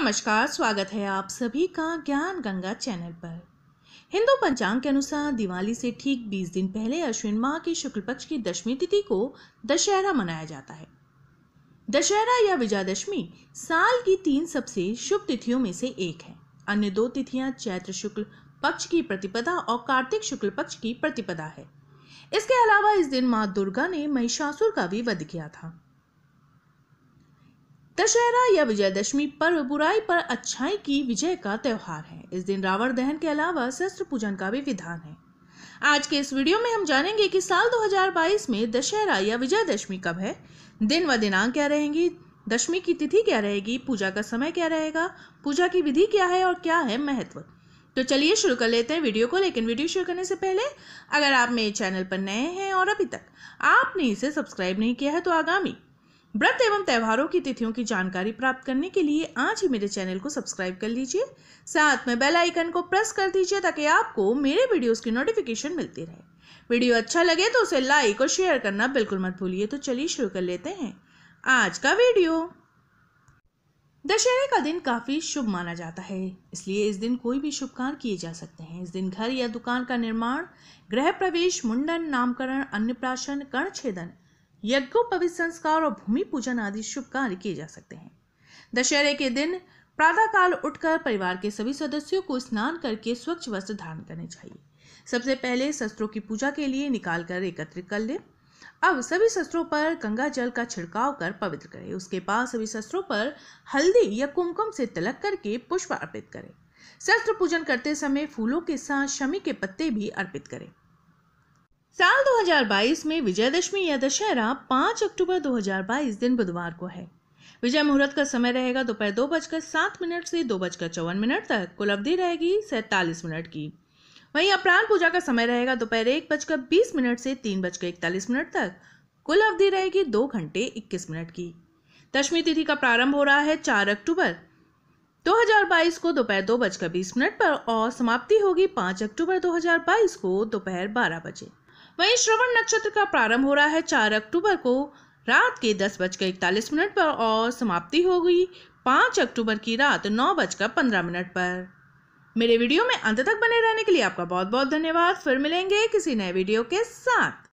नमस्कार स्वागत है आप सभी का ज्ञान गंगा चैनल पर हिंदू पंचांग के अनुसार दिवाली से ठीक 20 दिन पहले अश्विन माह की शुक्ल पक्ष की दशमी तिथि को दशहरा मनाया जाता है दशहरा या विजयादशमी साल की तीन सबसे शुभ तिथियों में से एक है अन्य दो तिथियां चैत्र शुक्ल पक्ष की प्रतिपदा और कार्तिक शुक्ल पक्ष की प्रतिपदा है इसके अलावा इस दिन माँ दुर्गा ने महिषासुर का भी वध किया था दशहरा या विजयदशमी पर्व बुराई पर अच्छाई की विजय का त्यौहार है इस दिन रावण दहन के अलावा शस्त्र पूजन का भी विधान है आज के इस वीडियो में हम जानेंगे कि साल 2022 में दशहरा या विजयदशमी कब है दिन व दिनांक क्या रहेंगी दशमी की तिथि क्या रहेगी पूजा का समय क्या रहेगा पूजा की विधि क्या है और क्या है महत्व तो चलिए शुरू कर लेते हैं वीडियो को लेकिन वीडियो शुरू करने से पहले अगर आप मेरे चैनल पर नए हैं और अभी तक आपने इसे सब्सक्राइब नहीं किया है तो आगामी व्रत एवं त्यौहारों की तिथियों की जानकारी प्राप्त करने के लिए आज ही मेरे चैनल को सब्सक्राइब कर लीजिए साथ में बेल आइकन को प्रेस कर दीजिए ताकि आपको मेरे वीडियोस की नोटिफिकेशन मिलती रहे वीडियो अच्छा लगे तो उसे लाइक और शेयर करना बिल्कुल मत भूलिए तो चलिए शुरू कर लेते हैं आज का वीडियो दशहरे का दिन काफ़ी शुभ माना जाता है इसलिए इस दिन कोई भी शुभ कार्य किए जा सकते हैं इस दिन घर या दुकान का निर्माण गृह प्रवेश मुंडन नामकरण अन्नप्राशन कर्ण छेदन यज्ञोपवित संस्कार और भूमि पूजन आदि शुभ कार्य किए जा सकते हैं दशहरे के दिन प्रातःकाल उठकर परिवार के सभी सदस्यों को स्नान करके स्वच्छ वस्त्र धारण करने चाहिए सबसे पहले शस्त्रों की पूजा के लिए निकाल कर एकत्रित कर लें अब सभी शस्त्रों पर गंगा जल का छिड़काव कर पवित्र करें उसके बाद सभी शस्त्रों पर हल्दी या कुमकुम से तिलक करके पुष्प अर्पित करें शस्त्र पूजन करते समय फूलों के साथ शमी के पत्ते भी अर्पित करें साल 2022 में विजयदशमी या दशहरा 5 अक्टूबर 2022 दिन बुधवार को है विजय मुहूर्त का समय रहेगा दोपहर दो, बजकर सात मिनट से दो बजकर चौवन मिनट तक कुल अवधि रहेगी सैतालीस मिनट की वहीं अपराध पूजा का समय रहेगा दोपहर एक बजकर बीस मिनट से तीन बजकर इकतालीस मिनट तक कुल अवधि रहेगी दो घंटे इक्कीस मिनट की दशमी तिथि का प्रारंभ हो रहा है चार अक्टूबर 2022 को दोपहर दो, बजकर बीस मिनट पर और समाप्ति होगी पाँच अक्टूबर 2022 को दोपहर बारह बजे वहीं श्रवण नक्षत्र का प्रारंभ हो रहा है चार अक्टूबर को रात के दस बजकर इकतालीस मिनट पर और समाप्ति होगी पाँच अक्टूबर की रात नौ बजकर पंद्रह मिनट पर मेरे वीडियो में अंत तक बने रहने के लिए आपका बहुत बहुत धन्यवाद फिर मिलेंगे किसी नए वीडियो के साथ